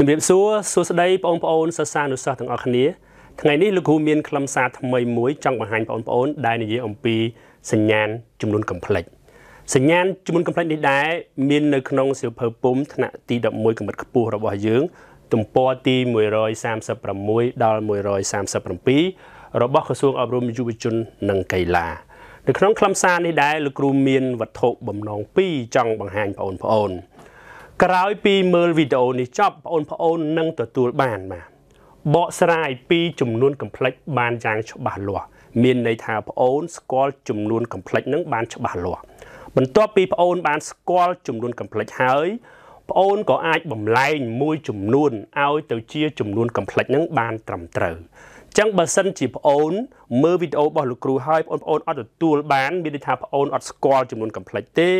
ជំរាបសួរសួស្តីបងប្អូនសិស្សានុសិស្សទាំងអស់គ្នាថ្ងៃនេះលោកគ្រូមានខ្លឹមសារថ្មីមួយចង់បង្ហាញបងប្អូនដែលនិយាយអំពីសញ្ញាណចំនួនកំភ្លេចសញ្ញាណចំនួនកំភ្លេចនេះដែរមាននៅក្នុងសៀវភៅពុំថ្នាក់ទី11កម្រិតខ្ពស់របស់យើងទំព័រទី136ដល់137របស់ក្រសួងអប់រំយុវជន និងកីឡានៅក្នុងខ្លឹមសារនេះដែរលោកគ្រូមានវត្ថុបំណង2ចង់បង្ហាញបងប្អូនក្រោយពីមើលវីដេអូនេះចប់បងប្អូននឹងទទួលបានបាទបកស្រាយពីចំនួនកំភ្លេចបានយ៉ាងច្បាស់លាស់មានន័យថាបងអូនស្គាល់ចំនួនកំភ្លេចនឹងបានច្បាស់លាស់បន្ទាប់ពីបងអូនបានស្គាល់ចំនួនកំភ្លេចហើយបងអូនក៏អាចបំលែងមួយចំនួនឲ្យទៅជាចំនួនកំភ្លេចនឹងបានត្រឹមត្រូវចឹងបើសិនជាបងអូនមើលវីដេអូរបស់លោកគ្រូហើយបងប្អូនអត់ទទួលបាន មានន័យថាបងអូនអត់ស្គាល់ចំនួនកំភ្លេចទេ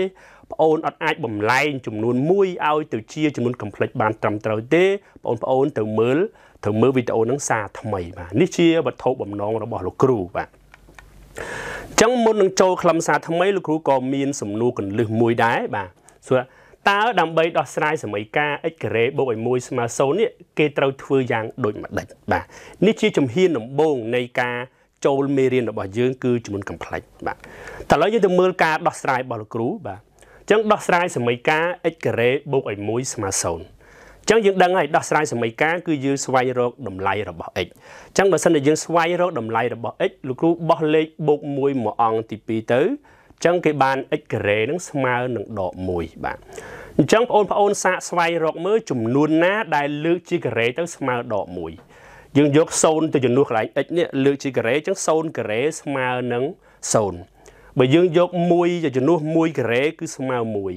ប្អូនអត់អាចបំលែងចំនួន1ឲ្យទៅជាចំនួន complex បានត្រឹមត្រូវទេបងប្អូន ទៅមើលទៅមើលវីដេអូនឹងសារថ្មីបាទនេះជាវត្ថុបំណងរបស់លោកគ្រូបាទអញ្ចឹងមុននឹងចូលខ្លឹមសារថ្មីលោកគ្រូក៏មាន សំណួរកន្លឹះមួយដែរបាទសួរតើដើម្បីដោះស្រាយសមីការ x ការ៉េបូកឲ្យ1ស្មើ0នេះគេត្រូវធ្វើយ៉ាង ដូចម្ដេចបាទនេះជាជំហានដំបូង នៃការចូលមេរៀនរបស់យើងគឺចំនួន complex បាទតើឥឡូវយើងទៅមើលការដោះស្រាយរបស់លោកគ្រូបាទចឹងដោះស្រាយសមីការ x ការ៉េបូកឲ្យ1ស្មើ0ចឹងយើងដឹងហើយដោះស្រាយសមីការគឺយើងស្វែងរកតម្លៃរបស់ x ចឹងបើសិនជាយើងស្វែងរកតម្លៃរបស់ x លោកគ្រូបោះលេខបូក1មកអង្គទី2ទៅចឹងគេបាន x ការ៉េនឹងស្មើនឹងដក1បាទអញ្ចឹងបងប្អូនសាកស្វែងរកមើលចំនួនណា ដែលលើកជាការ៉េទៅស្មើដក1យើងយក0ទៅជំនួសកន្លែង x នេះលើកជាការ៉េអញ្ចឹង0ការ៉េស្មើនឹង0បើយើងយកមួយជំនួសមួយការ៉េគឺស្មើមួយ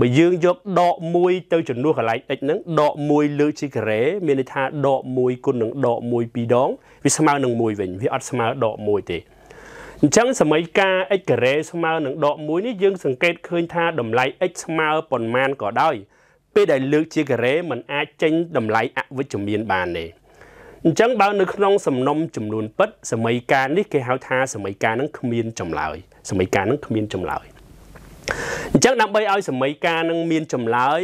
បើយើងយកដកមួយទៅជំនួសកន្លែង x ហ្នឹងដកមួយលើ ជាការ៉េមានន័យថាដកមួយគុណនឹងដកមួយពីរដង វាស្មើនឹងមួយវិញវាអត់ស្មើដកមួយទេអញ្ចឹងសមីការ x ការ៉េស្មើនឹងដកមួយនេះយើង សង្កេតឃើញថាតម្លៃ x ស្មើប៉ុន្មានក៏ដោយពេលដែលលើកជាការ៉េมันអាចចេញតម្លៃអវិជ្ជមានបានទេអញ្ចឹងបើនៅក្នុងសំណុំចំនួនពិត សមីការនេះគេហៅថាសមីការនឹងគ្មានចម្លើយសមីការនឹងគ្មានចម្លើយអញ្ចឹងដើម្បីឲ្យសមីការនឹងមានចម្លើយ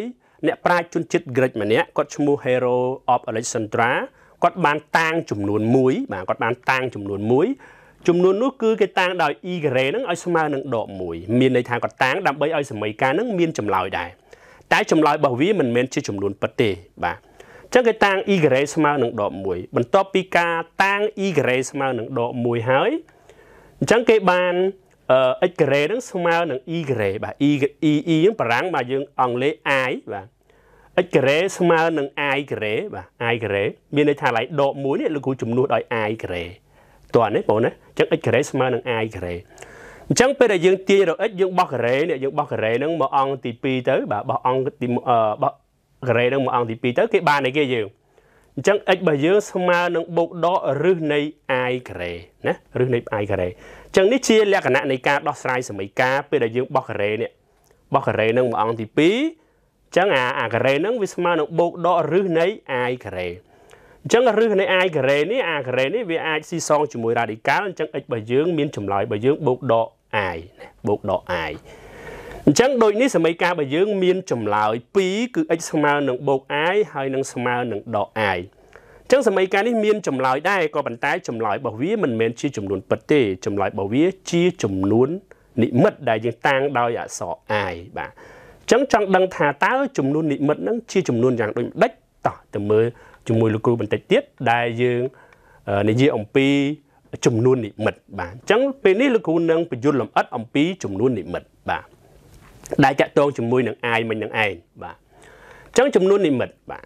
អ្នកប្រាជ្ញជនជាតិក្រិច ម្នាក់គាត់ឈ្មោះ Hero of Alexandria គាត់បានតាំងចំនួន1បាទគាត់បានតាំងចំនួន1ចំនួននោះគឺគេតាំងដោយ e ការ៉េនឹងឲ្យស្មើនឹងដក1មានន័យថាគាត់តាំងដើម្បីឲ្យសមីការនឹងមានចម្លើយដែរតែចម្លើយរបស់វាមិនមែនជាចំនួនពិតទេបាទចឹងគេតាំង e ការ៉េស្មើនឹងដក1បន្ទាប់ពីការតាំង e ការ៉េស្មើនឹងដក1ហើយអញ្ចឹងគេបាន x ការ៉េហ្នឹងស្មើនឹង e ការ៉េបាទ e e e ហ្នឹងបារាំងបាទយើងអង់គ្លេស i បាទ x ការ៉េស្មើនឹង i ការ៉េបាទ i ការ៉េមានន័យថាឡៃដកមួយនេះលោកគ្រូជំនួសដោយ i ការ៉េតោះនេះបងណាអញ្ចឹង x ការ៉េស្មើនឹង i ការ៉េអញ្ចឹងពេលដែលយើងទាញរក x យើងបោះការ៉េនេះយើងបោះការ៉េហ្នឹងមកអង្គទី2ទៅបាទបោះអង្គទីបោះការ៉េហ្នឹងមកអង្គទី2ទៅ គេបានឯគេយើងអញ្ចឹង x របស់យើងស្មើនឹងបូកដកឫសនៃ i ការ៉េណាឫសនៃ i ការ៉េចឹងនេះជាលក្ខណៈនៃការដោះស្រាយសមីការពេលដែលយើងបោះការ៉េនេះបោះការ៉េនឹងមួយអង្គទី2អញ្ចឹងអាអាការ៉េនឹងវាស្មើនឹងបូកដកឫសនៃអាយការ៉េអញ្ចឹងឫសនៃអាយការ៉េនេះអាការ៉េនេះវាអាចស៊ីសងជាមួយរ៉ាឌីកាល់អញ្ចឹង x របស់យើងមានចម្លើយរបស់យើងបូកដក i បូកដក i អញ្ចឹងដូចនេះសមីការរបស់យើងមានចម្លើយ2គឺ x ស្មើនឹងបូក i ហើយនឹងស្មើនឹងដក i ចឹងសម័យកាលនេះមានចម្លើយដែរក៏ប៉ុន្តែចម្លើយរបស់វាមិនមែនជាចំនួនពិតទេចម្លើយរបស់វាជាចំនួននិមិត្តដែលយើងតាំងដោយអក្សរ i បាទចឹងចង់ដឹងថាតើចំនួននិមិត្តហ្នឹងជាចំនួនយ៉ាងដូចម្ដេចតោះទៅមើលជាមួយលោកគ្រូបន្តិចទៀតដែលយើងនិយាយអំពីចំនួននិមិត្តបាទអញ្ចឹងពេលនេះលោកគ្រូនឹងបញ្យលលម្អិតអំពីចំនួននិមិត្តបាទដែលតកតងជាមួយនឹងអាយមិញនឹងឯងបាទអញ្ចឹងចំនួននិមិត្តបាទ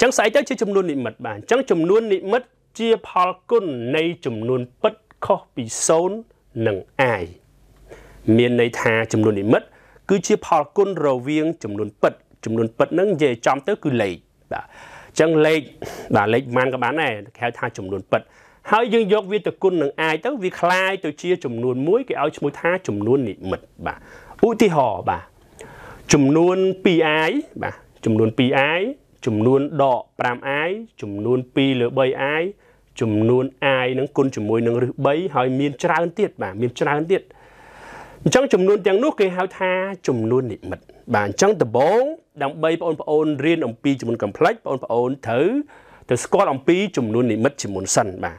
ចឹងស្អីទៅជាចំនួននិមិត្តបាទអញ្ចឹងចំនួននិមិត្តជាផលគុណនៃចំនួនពិតខុសពី0និង i មានន័យថាចំនួននិមិត្តគឺជាផលគុណរវាង ចំនួនពិត ចំនួនពិតហ្នឹងនិយាយចំទៅគឺលេខបាទអញ្ចឹងលេខបាទលេខប៉ុន្មានក៏បានដែរគេហៅថាចំនួនពិត ហើយយើងយកវាទៅគុណនឹង i ទៅវាคล้ายទៅជាចំនួនមួយគេឲ្យឈ្មោះថាចំនួននិមិត្តបាទឧទាហរណ៍បាទចំនួន 2i បាទចំនួន 2i ចំនួនដក 5i ចំនួន2លើ 3i ចំនួន i នឹងគុណជាមួយនឹងឫស3ហើយមានច្រើនទៀតបាទមានច្រើនទៀតអញ្ចឹងចំនួនទាំង នោះ គេហៅ ថាចំនួននិមិត្តបាទអញ្ចឹងដំបូងដើម្បីបងប្អូនរៀនអំពីចំនួនកំប្លេចបងប្អូនត្រូវទៅស្គាល់អំពីចំនួននិមិត្តជាមុនសិនបាទអ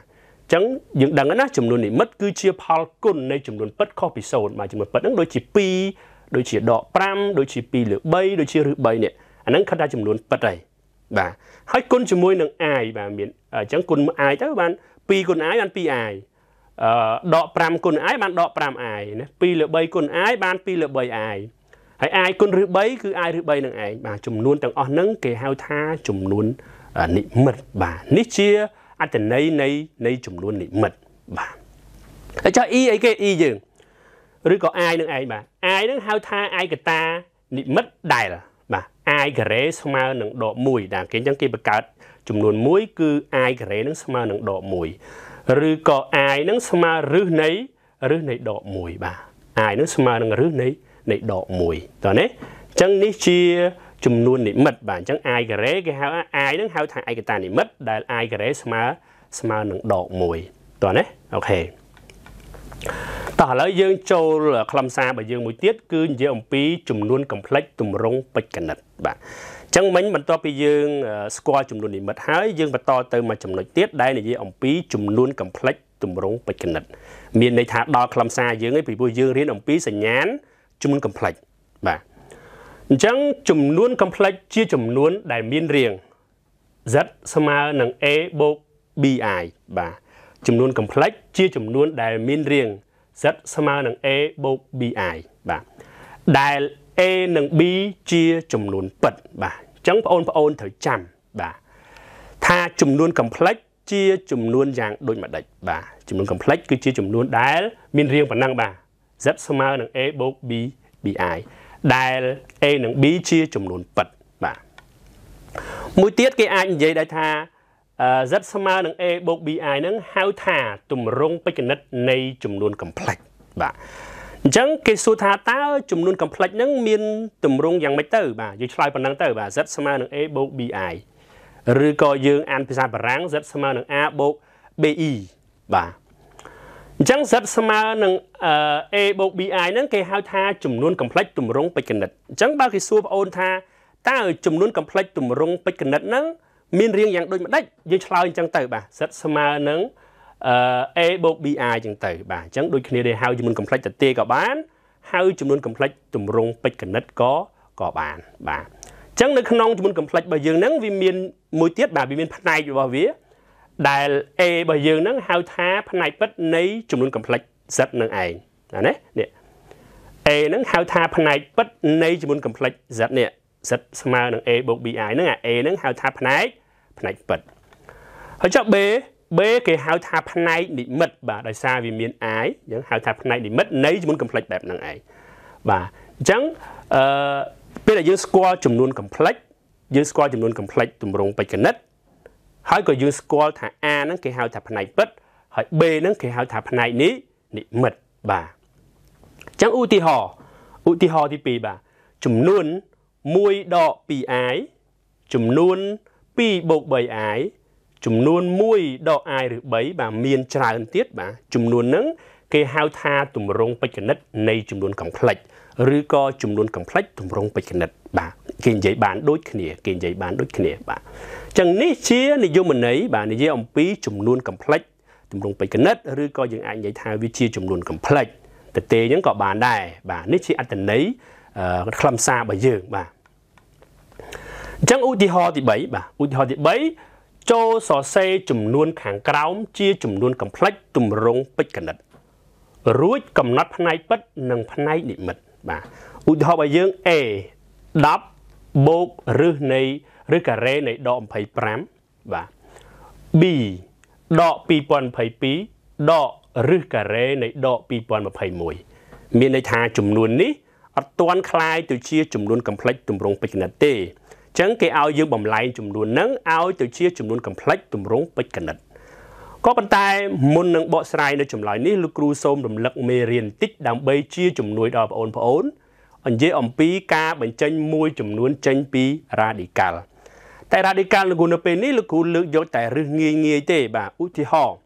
ញ្ចឹងយើងដឹងណាចំនួននិមិត្តគឺជាផលគុណនៃចំនួនពិតខុសពី0បាទចំនួនពិតហ្នឹងដូចជា2ដូចជាដក5ដូចជា2លើ3ដូចជាឬ3នេះអាហ្នឹងគេថាចំនួនពិតហើយបាទហើយគុណជាមួយនឹងអាយបាទមានអញ្ចឹងគុណអាយទៅបាន2គុណអាយបាន2អាយអឺដក5គុណអាយបានដក5អាយណា2លើ3គុណអាយបាន2លើ3អាយហើយអាយគុណឬ3គឺអាយឬ3នឹងឯងបាទចំនួនទាំងអស់ហ្នឹងគេហៅថាចំនួននិមិត្តបាទនេះជាអត្តន័យនៃនៃចំនួននិមិត្តបាទហើយចុះ e អីគេ e យើងឬក៏អាយនឹងឯងបាទអាយនឹងហៅថាអាយកតា និមិត្តដែល i ការ៉េស្មើនឹងដក1ដែរគេអញ្ចឹងគេបង្កើតចំនួន1គឺ i ការ៉េនឹងស្មើនឹងដក1ឬក៏ i នឹងស្មើរឹសនៃរឹសនៃដក1បាទ i នឹងស្មើនឹងរឹសនៃនៃដក1តើណាអញ្ចឹងនេះជាចំនួន និមិត្តបាទអញ្ចឹង i ការ៉េគេហៅ i នឹងហៅថាឯកតានិមិត្តដែល i ការ៉េស្មើស្មើនឹងដក1តើណាអូខេតោះឥឡូវយើងចូលខ្លឹមសាររបស់យើងមួយទៀតគឺនិយាយអំពីចំនួនកំ plext ទម្រង់ពេជ្រកណិតបាទអញ្ចឹងមិញបន្ទាប់ពីយើង ស្គាល់ចំនួននិមិត្តហើយយើងបន្តទៅមកចំណុចទៀតដែលនិយាយអំពីចំនួនកំ plext ទម្រង់បេចកណិតមានន័យថាដល់ខ្លឹមសារយើងឯងពីព្រោះយើងរៀនអំពីសញ្ញាណចំនួនកំ plext បាទអញ្ចឹងចំនួនកំ plext ជា ចំនួនដែលមានរាង z ស្មើនឹង a + bi បាទចំនួនកំ plext ជាចំនួនដែលមានរាង z ស្មើនឹង a + bi បាទដែល A និង B ជាចំនួនពិតបាទអញ្ចឹងបងប្អូនត្រូវចាំបាទថាចំនួនកំភ្លេចជាចំនួនយ៉ាងដូចម្ដេចបាទចំនួនកំភ្លេចគឺជាចំនួនដែល មានរាងប៉ុណ្ណឹងបាទ z ស្មើនឹង a + b bi ដែល a និង b ជាចំនួនពិតបាទមួយទៀតគេអាចនិយាយដែរថា z ស្មើនឹង a + bi ហ្នឹងហៅថាទម្រង់បេចកណិតនៃ ចំនួនកំភ្លេចបាទអញ្ចឹងគេសួរថាតើចំនួនកំ plex ហ្នឹងមានទម្រង់យ៉ាងម៉េចទៅ បាទយើងឆ្លើយប៉ុណ្ណឹងទៅបាទ z ស្មើនឹង a + bi ឬក៏យើងអានភាសាបារាំង z ស្មើនឹង a + bi បាទអញ្ចឹង z ស្មើនឹង a + bi ហ្នឹងគេហៅថាចំនួនកំ plex ទម្រង់ពេជ្រកណិតអញ្ចឹងបើគេសួរបងអូនថាតើចំនួនកំ plex ទម្រង់ពេជ្រកណិតហ្នឹងមានរាងយ៉ាងដូចម្ដេចយើងឆ្លើយអញ្ចឹងទៅបាទ z ស្មើនឹង a a បូក bi ចឹងទៅបាទអញ្ចឹងដូចគ្នាទេហៅចំនួនកំភ្លេចតទាក៏បានហៅចំនួនកំភ្លេចទម្រង់ពេជ្រកណិតក៏ក៏បានបាទអញ្ចឹងនៅក្នុងចំនួនកំភ្លេចរបស់យើងហ្នឹងវាមានមួយទៀតបាទវាមានផ្នែករបស់វា ដែល a របស់យើងហ្នឹងហៅថាផ្នែកពិតនៃចំនួនកំភ្លេចសិតនឹងឯងណានេះ a ហ្នឹងហៅថាផ្នែកពិតនៃចំនួនកំភ្លេចសិតនេះសិតស្មើនឹង a បូក bi ហ្នឹងអា a ហ្នឹងហៅថាផ្នែកផ្នែកពិតហើយចុះ b B គេហៅថាផ្នែកនិមិត្តបាទដោយសារវាមាន I យើងហៅថាផ្នែកនិមិត្តនៃចំនួន complex បែបហ្នឹងឯងបាទអញ្ចឹងអឺពេលដែលយើងស្គាល់ចំនួន complex យើងស្គាល់ចំនួន complex ទម្រង់បេចកណិតហើយក៏យើងស្គាល់ថា A ហ្នឹងគេហៅថាផ្នែកពិត ហើយ B ហ្នឹងគេហៅថាផ្នែកនេះនិមិត្តបាទអញ្ចឹងឧទាហរណ៍ឧទាហរណ៍ទី2បាទចំនួន1ដក 2i ចំនួន2បូក 3i ចំនួន1ដក i ឬ3បាទមានច្រើនទៀតបាទចំនួនហ្នឹងគេហៅ ថាទម្រង់បច្ចិណិតនៃចំនួន កំ plext ឬក៏ចំនួនកំ plext ទម្រង់បច្ចិណិតបាទគេនិយាយបានដូចគ្នា គេនិយាយបានដូចគ្នាបាទអញ្ចឹងនេះជានិយមន័យបាទនិយាយអំពី ចំនួនកំ plext ទម្រង់បច្ចិណិតឬក៏យើងអាចនិយាយថាវាជាចំនួនកំ plext តទេហ្នឹងក៏បានដែរបាទនេះជាអត្តន័យខ្លឹមសាររបស់យើងបាទអញ្ចឹងឧទាហរណ៍ទី3បាទឧទាហរណ៍ទី3ចូលសរសេរចំនួន ខាងក្រោមជាចំនួនកំ plex ទម្រង់ពេជ្រកណិតរួចកំណត់ផ្នែកពិតនិងផ្នែកនិមិត្តបាទឧទាហរណ៍ឲ្យយើង A 10បូកឫសនៃឬការ៉េនៃដក25បាទ B ដក2022ដកឬការ៉េនៃដក2021មានន័យថាចំនួននេះអត់ទាន់คล้ายទៅជាចំនួនកំ plex ទម្រង់ពេជ្រកណិតទេចឹងគេឲ្យយើងបំលែងចំនួនហ្នឹងឲ្យទៅជា ចំនួនកំ plext ទម្រង់ពេចកណិតក៏ប៉ុន្តែមុននឹងបកស្រាយនៅចម្លើយនេះលោកគ្រូសូមរំលឹកមេរៀនតិចដើម្បីជាជំនួយដល់បងប្អូនអញ្ជើញអំពីការបញ្ចេញមួយចំនួនចេញពី radical តែ radical លោកគ្រូនៅពេលនេះលោកគ្រូលើកយកតែរឹសងាយងាយទេបាទឧទាហរណ៍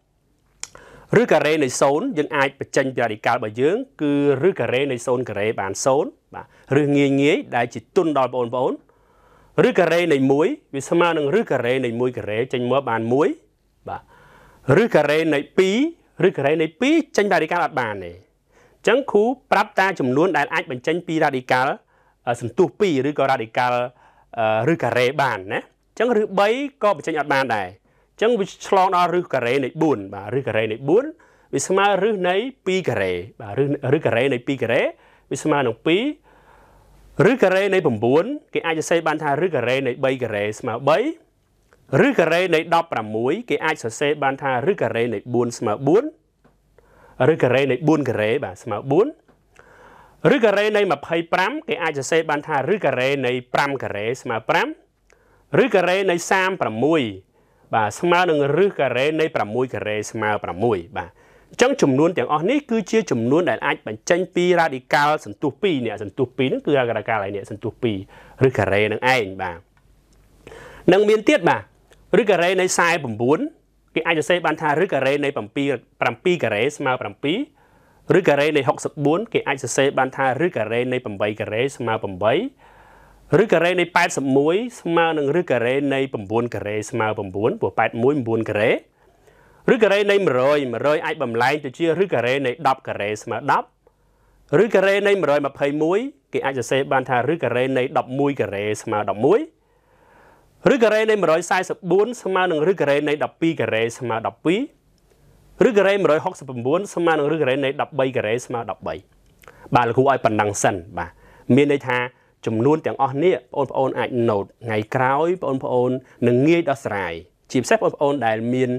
ឬការ៉េនៃ0យើងអាចបញ្ចេញពី radical របស់យើង គឺឬការ៉េនៃ0ការ៉េបាន0បាទរឹសងាយងាយដែលជាទុនដល់បងប្អូនឬការ៉េលេខ1វាស្មើនឹងឬការ៉េលេខ1ការ៉េចេញមកបាន1បាទឬការ៉េលេខ2ឬការ៉េលេខ2ចេញតារីកាល់អត់បានទេអញ្ចឹងគ្រូប្រាប់តាចំនួនដែលអាចបញ្ចេញពីរ៉ាឌីកាល់សន្ទុះ2ឬក៏រ៉ាឌីកាល់ឬការ៉េបានណាអញ្ចឹងឬ3ក៏បញ្ចេញអត់បានដែរអញ្ចឹងវាឆ្លងដល់ឬការ៉េនៃ4បាទឬការ៉េនៃ4វាស្មើឬនៃ2ការ៉េបាទឬឬការ៉េនៃ2ការ៉េវាស្មើនឹង2ឬការ៉េនៃ9គេអាចសរសេរបានថាឬការ៉េនៃ3ការ៉េស្មើ3ឬការ៉េនៃ16គេអាចសរសេរបានថាឬការ៉េនៃ4ស្មើ4ឬការ៉េនៃ4ការ៉េបាទស្មើ4ឬការ៉េនៃ25គេអាចសរសេរបានថាឬការ៉េនៃ5ការ៉េស្មើ5ឬការ៉េនៃ36បាទស្មើនឹងឬការ៉េនៃ6ការ៉េស្មើ6បាទអញ្ចឹងចំនួនទាំងអស់នេះគឺជាចំនួនដែលអាចបញ្ចេញពី radical សន្ទុះ2នេះសន្ទុះ2ហ្នឹងគឺ radical ឯនេះសន្ទុះ2ឬ carré ហ្នឹងឯងបាទនឹងមានទៀតបាទឬ carré នៃ49គេអាចសរសេរបានថាឬ carré នៃ7 7 carré ស្មើ7ឬ carré នៃ64គេអាចសរសេរបានថាឬ carré នៃ8 carré ស្មើ8ឬ carré នៃ81ស្មើនឹងឬ carré នៃ9 carré ស្មើ9ព្រោះ81 9 carré ឬការ៉េនៃ100 100អាចបំលែងទៅជាឬការ៉េនៃ10ការ៉េស្មើ10ឬការ៉េនៃ121គេអាចសរសេរបានថាឬការ៉េនៃ11ការ៉េស្មើ11ឬការ៉េនៃ144ស្មើនឹងឬការ៉េនៃ12ការ៉េស្មើ12ឬការ៉េ169ស្មើនឹងឬការ៉េនៃ13ការ៉េស្មើ13បាទលោកគ្រូឲ្យប៉ុណ្ណឹងសិនបាទមានន័យថាចំនួន ទាំងអស់នេះបងប្អូនអាច note ថ្ងៃក្រោយបងប្អូននឹងងាយដោះស្រាយជាពិសេសបងប្អូនដែលមាន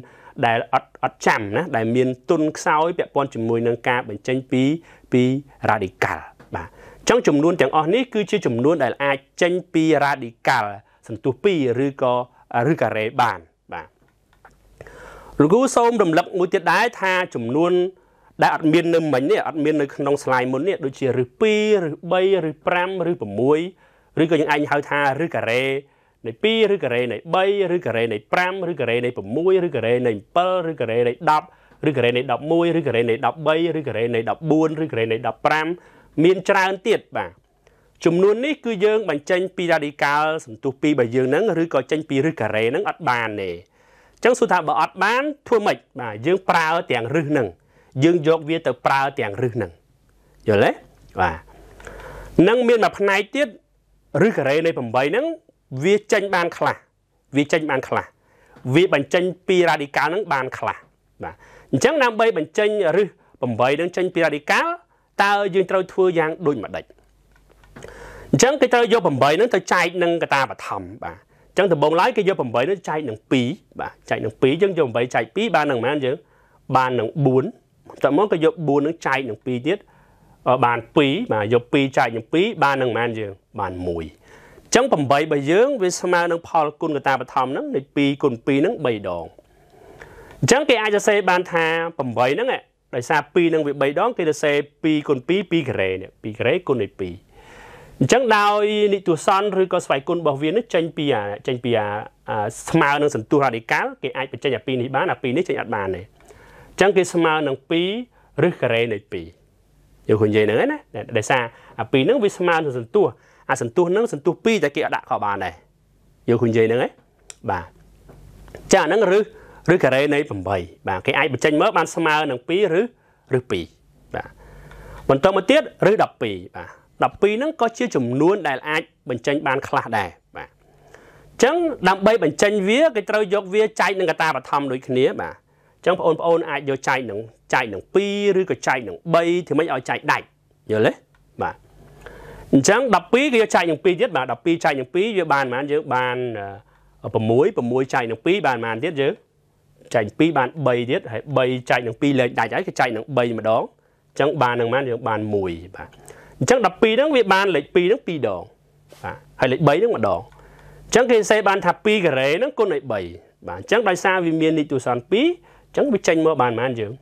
ដែលអត់អត់ចាំណាដែលមានទុនខ្សោយពាក់ព័ន្ធជាមួយនឹងការបញ្ចេញពីពី radical បាទអញ្ចឹងចំនួនទាំងអស់នេះគឺជាចំនួនដែលអាចចេញពី radical សន្ទុះ2ឬក៏ឬការ៉េបានបាទលោកគ្រូសូមរំលឹកមួយទៀតដែរថា ចំនួនដែលអត់មាននៅមិញនេះអត់មាននៅក្នុង slide មុននេះដូចជាឬ2ឬ3ឬ5ឬ6ឬក៏យើងអាចហៅថាឬការ៉េនៃ2ឬការ៉េនៃ3ឬការ៉េនៃ5ឬការ៉េនៃ6ឬការ៉េនៃ7ឬការ៉េនៃ10ឬការ៉េនៃ11ឬការ៉េនៃ13ឬការ៉េនៃ14ឬការ៉េនៃ15មានច្រើនទៀតបាទចំនួននេះគឺយើង បញ្ចេញពី radical សន្ទុះ2របស់យើងហ្នឹងឬក៏ចេញពីឫសការ៉េហ្នឹងអត់បានទេអញ្ចឹងសួរថាបើអត់បាន ធ្វើម៉េចបាទយើងប្រើទាំងឫសហ្នឹងយើងយកវាទៅប្រើទាំងឫសហ្នឹងយល់ទេបាទនឹងមានមួយផ្នែកទៀតឫសការ៉េនៃ8ហ្នឹងវាចេញបានខ្លះវាចេញបានខ្លះវាបញ្ចេញពីរ៉ាឌីកាល់នឹងបានខ្លះបាទអញ្ចឹងដើម្បីបញ្ចេញរឹស8នឹងចេញ ពីរ៉ាឌីកាល់តើយើងត្រូវធ្វើយ៉ាងដូចម្ដេចអញ្ចឹងគេត្រូវយក8នឹងទៅចែកនឹងកតាបឋមបាទអញ្ចឹងដំបូងឡើយគេយក8នឹងចែកនឹង2បាទចែកនឹង2យើងយក8ចែក2បាននឹងប៉ុន្មានយើងបាននឹង4តមកគេយក4នឹងចែកនឹង2ទៀតបាន2បាទយក2ចែកនឹង2បាននឹងប៉ុន្មានយើងបាន1ចឹង8បើយើងវាស្មើនឹងផលគុណកតាបឋមហ្នឹងនៃ2គុណ2ហ្នឹង3ដងអញ្ចឹងគេអាចសរសេរបានថា8ហ្នឹងដោយសារ2នឹងវា3ដង គេសរសេរ2គុណ2 2ការ៉េនេះ2ការ៉េគុណនៃ2អញ្ចឹងដោយនិទុសនឬក៏ស្វ័យគុណរបស់វានឹងចេញពីអាចេញពីអាស្មើនឹងសន្ទុះរ៉ាឌីកាល់គេអាចបញ្ចេញអា2នេះបានអា2នេះចេញអត់បានទេអញ្ចឹងគេស្មើនឹង2ឬការ៉េនៃ2យកឃើញនិយាយហ្នឹងណាដោយសារអា2ហ្នឹងវាស្មើនឹងសន្ទុះអាសន្ទុះហ្នឹងសន្ទុះពីរតែគេអត់ដាក់ក៏បានដែរយកគូនិយាយហ្នឹងឯងបាទចាអាហ្នឹងឬឬការ៉េនៃ8បាទគេអាចបញ្ចេញមកបានស្មើនឹង2ឬឬ2បាទបន្តមកទៀតឬ12បាទ12ហ្នឹងក៏ជាចំនួន ដែលអាចបញ្ចេញ បាន ខ្លះដែរបាទអញ្ចឹងដើម្បីបញ្ចេញវាគេត្រូវយក វាចែកនឹងកតាបឋមដូចគ្នាបាទអញ្ចឹងបងប្អូនអាចយកចែកនឹងចែកនឹង2ឬក៏ចែកនឹង3ធ្វើម៉េចឲ្យចែកដាច់យល់ទេអញ្ចឹង12គឺយកចែកនឹង2ទៀតបាទ12ចែកនឹង2វាបានប៉ុន្មានយើងបាន6 6ចែកនឹង2បានប៉ុន្មានទៀតយើងចែក2បាន3ទៀតហើយ3ចែកនឹង2លេខដាច់ហើយគឺចែកនឹង3ម្ដងអញ្ចឹងបាននឹងប៉ុន្មានយើងបាន1បាទអញ្ចឹង12ហ្នឹងវាបានលេខ2ហ្នឹង2ដងបាទហើយលេខ3ហ្នឹងម្ដងអញ្ចឹងគេសេបានថា2ការ៉េហ្នឹងគុណឲ្យ3បាទអញ្ចឹងដោយសារវាមាននីតិទូសន2អញ្ចឹងវាចេញមកបានប៉ុន្មានយើង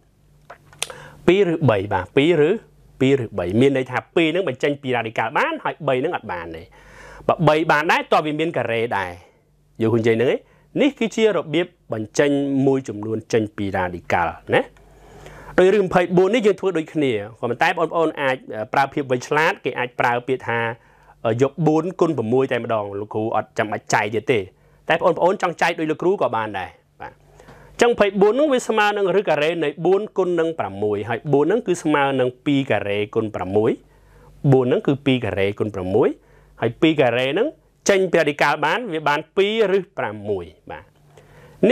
2ឬ3បាទ2ឬ3 2ឬ3មានន័យថា2ហ្នឹងបញ្ចេញពី radical បាន ហើយ3ហ្នឹងអត់បានទេបើ3បានដែរតើវាមានការ៉េដែរយល់ហ៊ុនជ័យហ្នឹងឯងនេះគឺជារបៀបបញ្ចេញមួយ ចំនួនចេញពី radical ណាដោយរឿង24នេះយើងធ្វើដូចគ្នាក៏ប៉ុន្តែបងប្អូនអាចប្រើភាពវៃឆ្លាតគេអាចប្រើពាក្យថា យក4គុណ6តែម្ដងលោកគ្រូអត់ចាំបាច់ចែកទៀតទេ តែបងប្អូនចង់ចែកដោយលោកគ្រូក៏បានដែរចឹង24ហ្នឹងវាស្មើនឹងឬការ៉េនៃ4គុណនឹង6ហើយ4ហ្នឹងគឺស្មើនឹង2ការ៉េគុណ6 4ហ្នឹងគឺ2ការ៉េគុណ6ហើយ2ការ៉េហ្នឹង ចេញពីរ៉ាឌីកាល់បាន វាបាន2ឬ6បាទ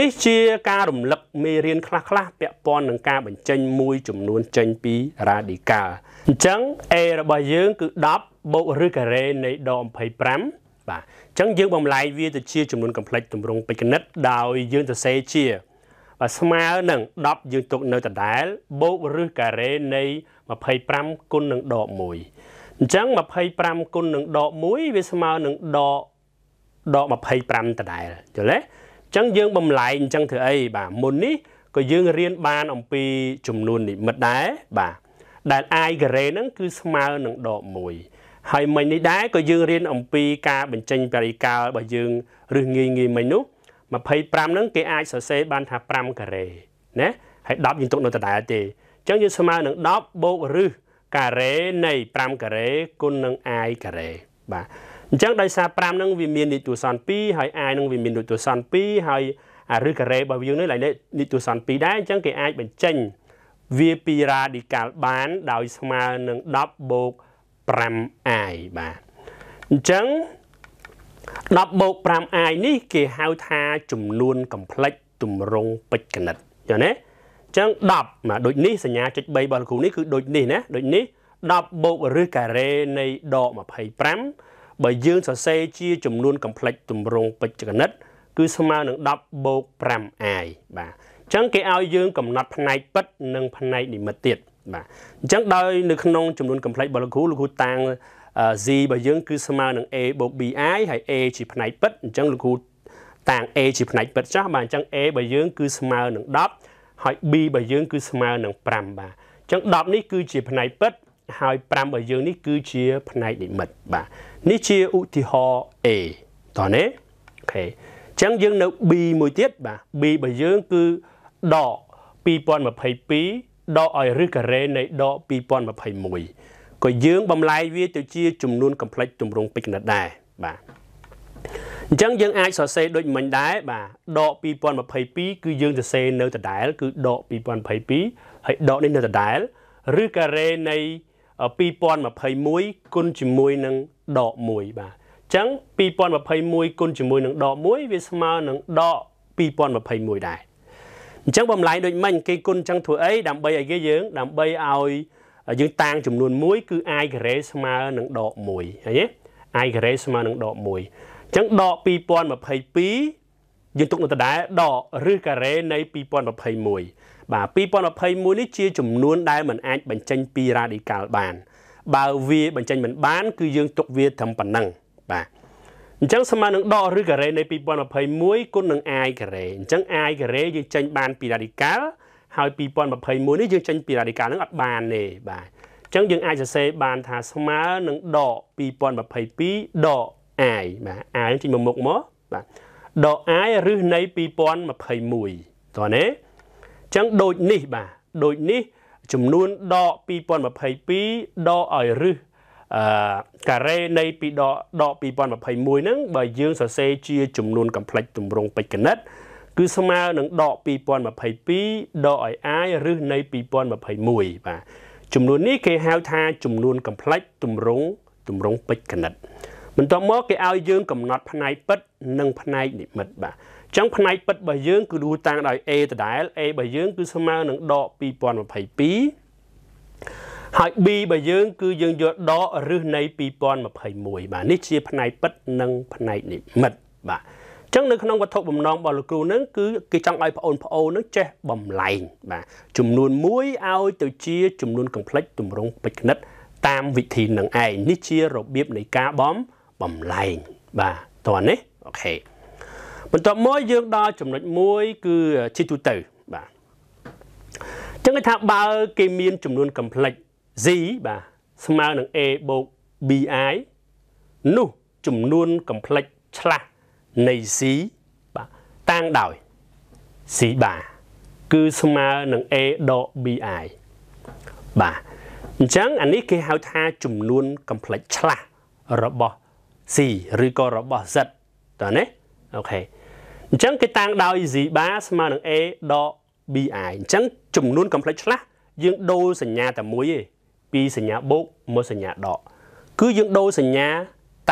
នេះជាការរំលឹកមេរៀនខ្លះៗពាក់ព័ន្ធនឹងការបញ្ចេញមួយចំនួនចេញពីរ៉ាឌីកាល់អញ្ចឹង A របស់យើង គឺ10បូកឬការ៉េនៃដក25បាទអញ្ចឹងយើងបំលែងវាទៅជាចំនួនកំ plext ទម្រង់ពេចកណិតដោយយើងសរសេរជាស្មើនឹង10យើងទុកនៅដដែល បូកឬការ៉េនៃ25គុណនឹងដក1អញ្ចឹង25គុណនឹងដក1វាស្មើនឹងដកដក25ដដែលយល់ទេអញ្ចឹងយើងបំលែងអញ្ចឹងធ្វើអី បាទមុននេះក៏យើងរៀនបានអំពីចំនួននិមិត្តដែរបាទដែលអាយការ៉េហ្នឹងគឺស្មើនឹងដក1ហើយមិញនេះដែរក៏យើងរៀនអំពីការបញ្ចេញបរិកាលរបស់យើងឬងាយងាយមិញនោះ25ហ្នឹងគេអាចសរសេរបានថា5ការ៉េណាហើយ10យើងទុកនៅដដែលទេអញ្ចឹងយើងស្មើនឹង10បូកឬការ៉េនៃ5ការ៉េគុណនឹង i ការ៉េបាទអញ្ចឹងដោយសារ5ហ្នឹងវាមាននិតួសន2ហើយ i ហ្នឹងវាមាននិតួសន2ហើយឬការ៉េរបស់យើងនេះឡើងនិតួសន2ដែរអញ្ចឹងគេអាចបញ្ចេញវាពី radical បាន ដោយស្មើនឹង10បូក 5i បាទអញ្ចឹង10បូក 5i នេះគេហៅថាចំនួនកំភ្លេចទម្រង់ពេជ្រកណិតយល់ទេអញ្ចឹង10ណាដូចនេះសញ្ញាចុច3របស់លោកគ្រូនេះគឺដូចនេះណាដូចនេះ10បូកឬការ៉េនៃដក25បើយើងសរសេរជាចំនួនកំភ្លេចទម្រង់ពេជ្រកណិតគឺស្មើនឹង10បូក 5i បាទអញ្ចឹងគេឲ្យយើងកំណត់ផ្នែកពិត និងផ្នែកនិមិត្តទៀតបាទអញ្ចឹងដោយនៅក្នុងចំនួនកំភ្លេចរបស់លោកគ្រូលោកគ្រូតាំង z របស់យើងគឺស្មើនឹង a + bi ហើយ a ជាផ្នែកពិតអញ្ចឹងលោកគ្រូតាំង a ជាផ្នែកពិតចាស់បាទអញ្ចឹង a របស់យើង គឺស្មើនឹង10ហើយ b របស់យើងគឺស្មើនឹង5បាទអញ្ចឹង10នេះគឺជា ផ្នែកពិតហើយ5របស់យើងនេះគឺជាផ្នែកនិមិត្តបាទនេះជាឧទាហរណ៍ a តោះនេះអូខេអញ្ចឹងយើងនៅ b មួយទៀតបាទ b របស់យើងគឺដក2022ដកឲ្យរឹសការ៉េនៃដក2021ក៏យើងបំលែងវា ទៅជាចំនួនកំ plext ទម្រង់ពេជ្រកណិតដែរបាទអញ្ចឹងយើងអាចសរសេរដូចមិញដែរបាទដក2022គឺយើងសរសេរនៅដដែលគឺដក2022ហើយដកនេះនៅដដែលឬការ៉េនៃ2021គុណជាមួយនឹងដក1បាទអញ្ចឹង2021គុណជាមួយនឹងដក1វាស្មើនឹងដក2021ដែរអញ្ចឹងបំលែងដូចមិញគេគុណអញ្ចឹងធ្វើអីដើម្បីឲ្យគេយើងដើម្បីឲ្យយើងតាងចំនួន1គឺ i ការ៉េស្មើនឹងដក1ឃើញទេ i ការ៉េស្មើនឹងដក1អញ្ចឹងដក2022យើងទុកនៅដដែលដកឬការ៉េនៃ2021បាទ2021នេះជាចំនួនដែលมันអាចបញ្ចេញពី radical បាន បើវាបញ្ចេញមិនបានគឺយើងទុកវាត្រឹមប៉ុណ្ណឹងបាទអញ្ចឹងស្មើនឹងដកឬការ៉េនៃ2021គុណនឹង i ការ៉េអញ្ចឹង i ការ៉េយើងចេញបាន ពី radical ហើយ2021នេះយើងចេញពីរ៉ាឌីកានឹងអត់បានទេបាទអញ្ចឹងយើងអាចសរសេរបានថាស្មើនឹងដក2022ដកអាយបាទអាយចេញមកមុខមកបាទដកអាយឬនៃ2021តើណាអញ្ចឹងដូចនេះបាទដូចនេះចំនួនដក2022ដកឲ្យរឹសអឺការ៉េនៃពីដកដក2021ហ្នឹងបើយើងសរសេរជាចំនួនកំ plext ទម្រង់ពេជ្រកណិតគឺស្មើនឹងដក2022ដកឲ្យអាយឬនៃ2021បាទចំនួននេះគេហៅថាចំនួនកំ pl ិចទម្រង់ទម្រង់ពេជ្រកណិតបន្ទាប់មកគេឲ្យយើងកំណត់ ផ្នែកពិត និងផ្នែកនិមិត្តបាទអញ្ចឹងផ្នែកពិតរបស់យើងគឺលូតាំងដោយ A ដដែល A របស់យើងគឺស្មើនឹងដក2022ហើយ B របស់យើងគឺយើងយកដកឬនៃ2021បាទនេះជាផ្នែកពិតនិងផ្នែកនិមិត្តបាទចឹងនៅក្នុងវត្ថុបំណងរបស់លោកគ្រូនឹងគឺគេចង់ឲ្យបងប្អូននឹងចេះបំលែងបាទចំនួន1ឲ្យទៅជាចំនួនកំ plext ទម្រង់ពេជ្រគណិតតាមវិធីនឹងឯងនេះជារបៀបនៃការបំបំលែងបាទតោះនេះអូខេបន្ទាប់មកយើងដល់ចំណុច1គឺជាទូទៅបាទចឹងគេថាបើគេមានចំនួនកំ plext z បាទស្មើនឹង a + bi នោះចំនួនកំ plext ឆ្លាស់នៃ C បាទតាំងដោយ C បាគឺស្មើនឹង A ដក BI បាទអញ្ចឹងអានេះគេហៅថាចំនួន កំភ្លេចឆ្លាស់របស់ C ឬក៏របស់ Z តើណាអូខេអញ្ចឹងគេតាំងដោយ Z បាស្មើនឹង A ដក BI អញ្ចឹងចំនួនកំភ្លេចឆ្លាស់យើងដូរសញ្ញាតែមួយឯងពីសញ្ញាបូកមកសញ្ញាដកគឺយើងដូរសញ្ញា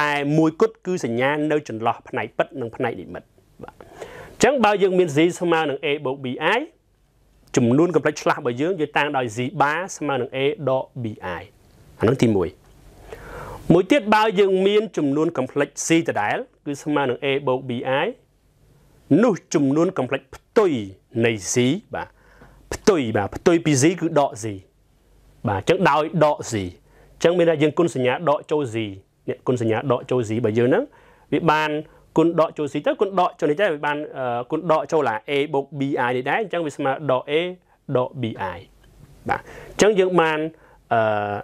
តែមួយគត់គឺសញ្ញានៅ ចន្លោះផ្នែកពិតនិងផ្នែកនិមិត្តបាទអញ្ចឹងបើយើងមាន z ស្មើនឹង a + bi ចំនួនកម្រិតឆ្លាស់របស់យើងយើងតាំងដោយ z bar ស្មើនឹង a ដក bi អានោះទី1មួយទៀតបើយើង មានចំនួនកំភ្លេច C ដដែលគឺស្មើនឹង A + BI នោះចំនួនកំភ្លេចផ្ទុយនៃ C បាទផ្ទុយបាទផ្ទុយពី C គឺដក C បាទអញ្ចឹងដោយដក C អញ្ចឹងមានថាយើងគុណសញ្ញាដកចូល C គុណសញ្ញាដកចូលស៊ីរបស់យើងហ្នឹងវាបានគុណដកចូលស៊ីទៅគុណដកចូលនេះដែរវាបានគុណដកចូលអា a + bi នេះដែរអញ្ចឹងវាស្មើដក a ដក bi បាទអញ្ចឹងយើងបានអឺ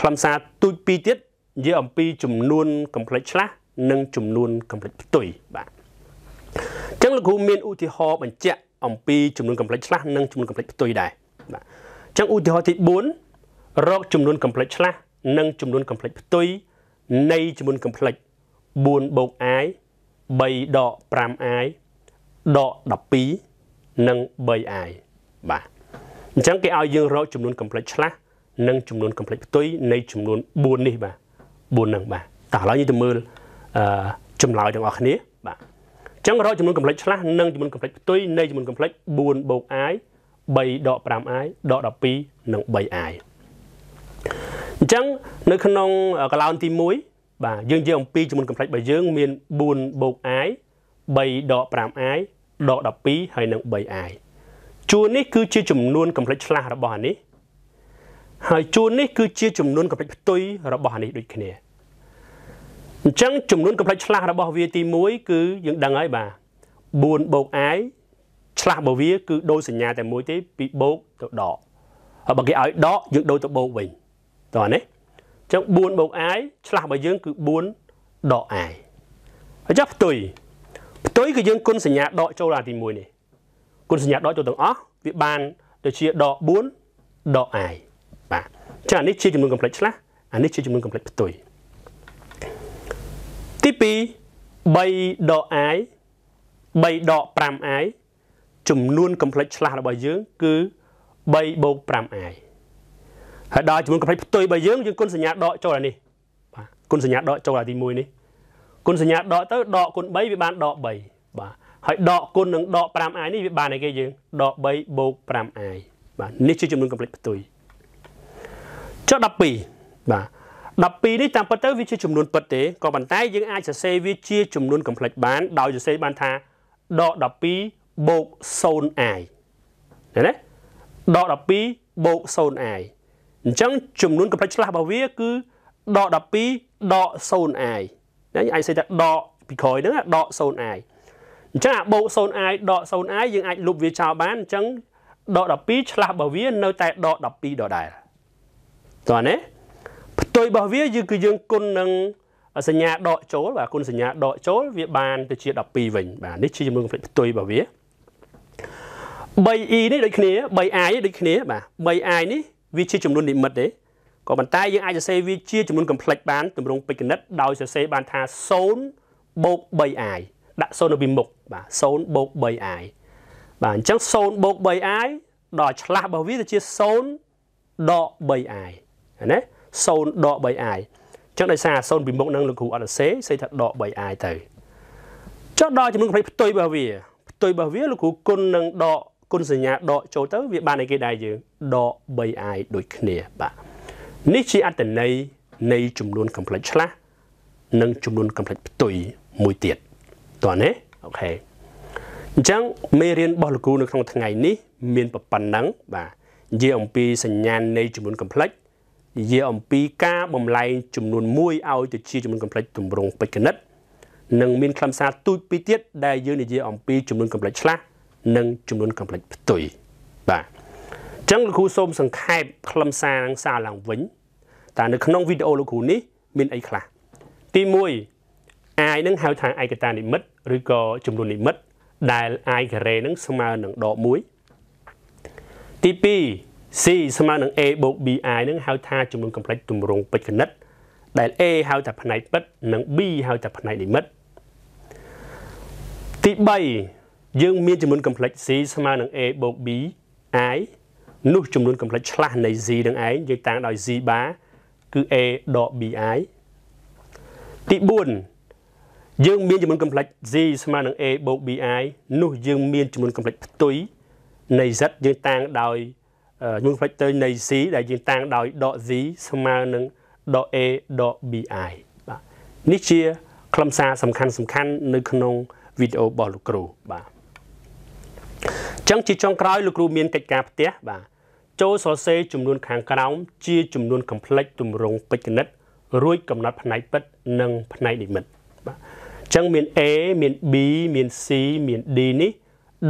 ខ្លឹមសារទូចពីរទៀតនិយាយអំពីចំនួនកំភ្លេចឆ្លាស់និងចំនួនកំភ្លេចផ្ទុយបាទអញ្ចឹងលោកគ្រូមានឧទាហរណ៍បញ្ជាក់អំពីចំនួនកំភ្លេចឆ្លាស់និងចំនួនកំភ្លេចផ្ទុយដែរបាទអញ្ចឹងឧទាហរណ៍ទី4រកចំនួនកំភ្លេចឆ្លាស់និងចំនួនកំភ្លេចផ្ទុយនៃចំនួនកំភ្លេច4បូក i 3ដក 5i ដក12និង 3i បាទអញ្ចឹងគេឲ្យយើងរកចំនួនកំភ្លេចឆ្លាស់និងចំនួនកំភ្លេចផ្ទុយនៃចំនួន4នេះបាទ4នឹងបាទតោះឥឡូវយើងទៅមើលអឺចម្លើយទាំងអស់គ្នា បាទអញ្ចឹងរកចំនួនកំភ្លេចឆ្លាស់និងចំនួនកំភ្លេចផ្ទុយនៃចំនួនកំភ្លេច4បូក i 3ដក 5i ដក12និង 3i អញ្ចឹងនៅក្នុងក្លោនទី1បាទយើងនិយាយអំពីចំនួនកំ plext របស់យើង មាន4បូក i 3ដក 5i ដក12ហើយនឹង 3i ជួរនេះ គឺជាចំនួនកំ plext ឆ្លាស់របស់អានេះហើយជួរនេះគឺជាចំនួនកំ plext ផ្ទុយរបស់អានេះដូចគ្នាអញ្ចឹងចំនួនកំ plext ឆ្លាស់របស់វាទី1គឺយើងដឹងហើយបាទ4បូក i ឆ្លាស់របស់វា គឺដូរសញ្ញា តែមួយទេពីបូកទៅដកហើយបើគេឲ្យដកយើងដូរទៅបូកវិញតោះណាអញ្ចឹង4បូក i ឆ្លាស់របស់យើង គឺ4ដក i ហើយចុះផ្ទុយផ្ទុយគឺយើងគុណសញ្ញាដកចូលអាទី1នេះ គុណសញ្ញាដកចូលទាំងអស់វាបានដូចជាដក4ដក i បាទចានេះជាចំនួនកំប្លេចឆ្លាស់អានេះជាចំនួនកំប្លេចផ្ទុយទី2 3ដក i 3ដក 5i ចំនួនកំប្លេចឆ្លាស់របស់យើង គឺ3បូក 5i ហើយដល់ចំនួនកំភ្លេចផ្ទុយរបស់យើងយើងគុណសញ្ញាដកចូលអានេះបាទគុណសញ្ញាដកចូលអាទី1នេះគុណសញ្ញាដកទៅដកគុណ3វាបានដក3បាទហើយដកគុណនឹងដក 5i នេះវាបានអីគេយើងដក3បូក 5i បាទនេះជាចំនួនកំភ្លេចផ្ទុយចុះ12បាទ12នេះតាមពិតទៅវាជាចំនួនពិតទេក៏ប៉ុន្តែ យើងអាចសរសេរវាជាចំនួនកំភ្លេចបាន ដោយសរសេរបានថាដក12បូក 0i ណាដក12បូក 0i អញ្ចឹងចំនួនកម្រិតឆ្លាស់របស់វាគឺដក12ដក 0i ណាយើងអាចសេថាដកពីក្រោយហ្នឹងដក 0i អញ្ចឹងអាបូក 0i ដក 0i យើងអាចលុបវាចោលបានអញ្ចឹងដក12ឆ្លាស់របស់វានៅតែដក12ដដែលតោះណាផ្ទុយរបស់វាគឺយើងគុណនឹងសញ្ញាដកចូលបាទគុណសញ្ញាដកចូលវាបានទៅជា12វិញបាទនេះជាចំនួន conflict ផ្ទុយរបស់វា 3e នេះដូចគ្នា 3i នេះដូចគ្នាបាទ 3i នេះវាជាចំនួននិមិត្តទេក៏ប៉ុន្តែយើងអាចសរសេរវាជាចំនួនកំភ្លេចបានទម្រង់ពេចនិតដោយសរសេរបានថា0បូក 3i ដាក់0នៅពីមុខបាទ0បូក 3i បាទអញ្ចឹង0បូក 3i ដល់ឆ្លាស់របស់វាទៅជា0ដក 3i ណា0ដក 3i ចឹងដោយសារ0ពីមុខនឹងលោកគ្រូអត់សរសេរសេរថាដក 3i ទៅចុះដល់ចំនួនកំភ្លេចផ្ទុយរបស់វាផ្ទុយរបស់វាលោកគ្រូគុណនឹងដកគុណសញ្ញាដកចូលទៅវាបានអីគេដែរយើងដក 3i ដូចគ្នាបាទនេះជាអត្តន័យនៃចំនួនកំ plet ឆ្លាស់និងចំនួនកំ plet ផ្ទុយមួយទៀតតោះណាអូខេអញ្ចឹងមេរៀនរបស់លោកគ្រូនៅក្នុងថ្ងៃនេះ មានប៉ុណ្ណឹង បាទនិយាយអំពីសញ្ញានៃចំនួនកំ plet និយាយអំពីការបំលែងចំនួន1ឲ្យទៅជាចំនួនកំ plet ទម្រង់ពេចកណិតនិងមានខ្លឹមសារទូចពីរទៀតដែលយើងនិយាយអំពីចំនួនកំ plet ឆ្លាស់និងចំនួនកំ plext ផ្ទុយបាទអញ្ចឹងលោកគ្រូសូមសង្ខេបខ្លឹមសារនឹងសារឡើងវិញតើនៅក្នុងវីដេអូលោកគ្រូនេះមានអីខ្លះទី1អាយនឹងហៅថាឯកតានិមិត្តឬក៏ចំនួននិមិត្តដែលអាយការ៉េនឹងស្មើនឹងដក1ទី2 C ស្មើនឹង A + BI នឹងហៅថាចំនួនកំ plext ទម្រង់ពេជ្រគណិតដែល A ហៅថាផ្នែកពិតនិង B ហៅថាផ្នែកនិមិត្តទី3យើង មានចំនួនកំភ្លេច C ស្មើនឹង A + B I នោះចំនួនកំភ្លេចឆ្លាស់នៃ Z នឹងឯងយើងតាំងដោយ Z បាគឺ A / B I ទី4យើងមានចំនួនកំភ្លេច Z ស្មើនឹង A + B I នោះ យើងមានចំនួនកំភ្លេចផ្ទុយនៃ Z យើងតាំងដោយចំនួនកំភ្លេចផ្ទុយនៃ C ដែលយើងតាំងដោយ .Z ស្មើនឹង .A .B I បាទនេះជា ខ្លឹមសារសំខាន់សំខាន់ នៅ ក្នុងវីដេអូរបស់លោកគ្រូបាទចឹងជាចុងក្រោយលោកគ្រូមានកិច្ចការផ្ទះបាទចូលសរសេរចំនួនខាងក្រោមជាចំនួនកំភ្លេចទម្រង់ពេជ្រគណិតរួចកំណត់ផ្នែកពិតនិងផ្នែកនិមិត្តបាទចឹងមាន A មាន B មាន C មាន D នេះ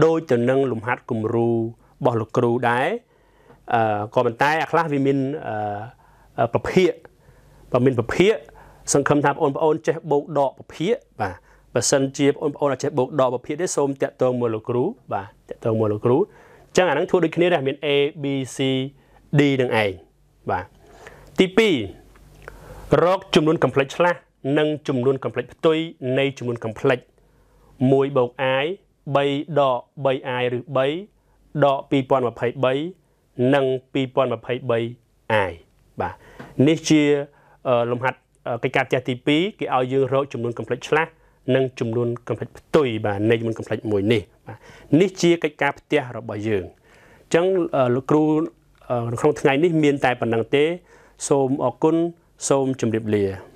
ដូចទៅនឹងលំហាត់គំរូរបស់លោកគ្រូដែរអឺក៏ប៉ុន្តែអាខ្លះវាមានអឺប្រភេទបើមានប្រភេទសង្ឃឹមថាបងប្អូនចេះបូកដកប្រភេទបាទបើសិនជាបងប្អូនអាចចេះបូកដកប្រភេទទេសូមតាក់ទងមកលោកគ្រូបាទតាក់ទងមកលោកគ្រូអញ្ចឹងអាហ្នឹងធ្វើដូចគ្នាដែរមាន A B C D នឹងឯងបាទទី2រកចំនួនកំ plext ឆ្លាស់និងចំនួនកំ plext ផ្ទុយនៃចំនួនកំ plext 1បូក i 3ដក 3i ឬ3ដក2023និង2023 i បាទនេះជាលំហាត់កិច្ចការផ្ទះទី2គេឲ្យយើងរកចំនួនកំ plext ឆ្លាស់និងចំនួនកំភ្លេចផ្ទុយបាទនៃចំនួនកំភ្លេចមួយនេះបាទនេះជាកិច្ចការផ្ទះរបស់យើងអញ្ចឹងលោកគ្រូក្នុងថ្ងៃនេះ មានតែប៉ុណ្្នឹងទេ សូមអរគុណសូមជម្រាបលា